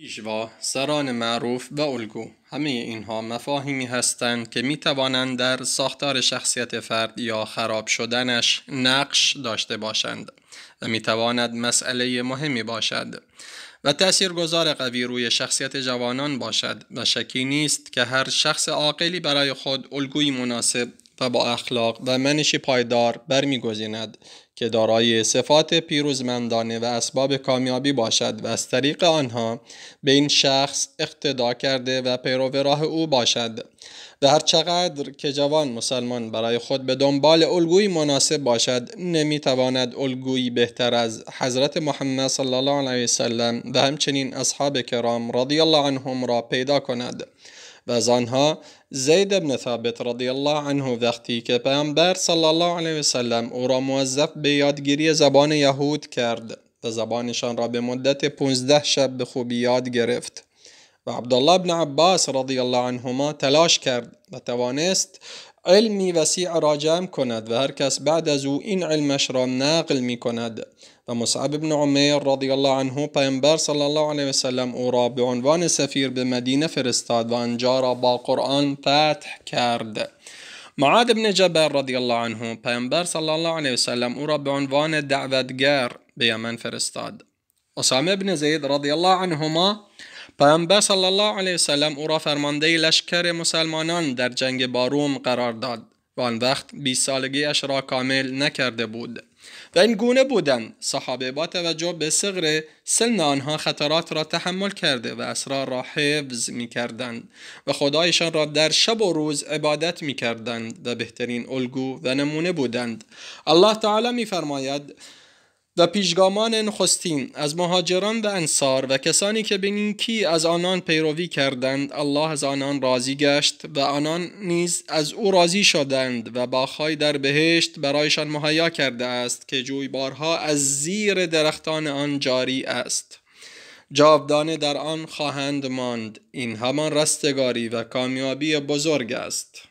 پیشوا، سران معروف و الگو همه اینها مفاهیمی هستند که می توانند در ساختار شخصیت فرد یا خراب شدنش نقش داشته باشند و می تواند مسئله مهمی باشد و گذار قوی روی شخصیت جوانان باشد و شکی نیست که هر شخص عاقلی برای خود الگوی مناسب و با اخلاق و منشی پایدار برمیگزیند که دارای صفات پیروزمندانه و اسباب کامیابی باشد و از طریق آنها به این شخص اقتدا کرده و پیرو راه او باشد و هر چقدر که جوان مسلمان برای خود به دنبال الگویی مناسب باشد نمیتواند الگویی بهتر از حضرت محمد صلی الله علیه وسلم و همچنین اصحاب کرام رضی الله عنهم را پیدا کند بزنها زید ابن ثابت رضی الله عنه وقتی که پیامبر صلی الله علیه وسلم او را موظف به یادگیری زبان یهود کرد و زبانشان را به مدت 15 شب به خوبی یاد گرفت و عبدالله بن عباس رضی الله عنهما تلاش کرد و توانست علمی وسیع را جمع کند و هر کس بعد از او این علمش را نقل می کند و مصعب ابن عمیر رضی الله عنه پیامبر صلی الله علیه وسلم او را به عنوان سفیر به مدینه فرستاد و آنجا را با قرآن فتح کرد معاد ابن جبل رضی الله عنه پیامبر صلی الله علیه وسلم او را به عنوان دعوتگر به یمن فرستاد اسامه ابن زید رضی الله عنهما پیامبر صلی الله علیه وسلم او را فرمانده لشکر مسلمانان در جنگ باروم قرار داد و آن وقت 20 سالگی اش را کامل نکرده بود و این گونه بودند صحابه با توجه به صغر سن آنها خطرات را تحمل کرده و اسرار را حفظ می کردند و خدایشان را در شب و روز عبادت می کردند و بهترین الگو و نمونه بودند الله تعالی می فرماید و پیشگامان نخستین از مهاجران و انصار و کسانی که به نیکی از آنان پیروی کردند الله از آنان راضی گشت و آنان نیز از او راضی شدند و باخای در بهشت برایشان مهیا کرده است که جویبارها از زیر درختان آن جاری است جاودانه در آن خواهند ماند این همان رستگاری و کامیابی بزرگ است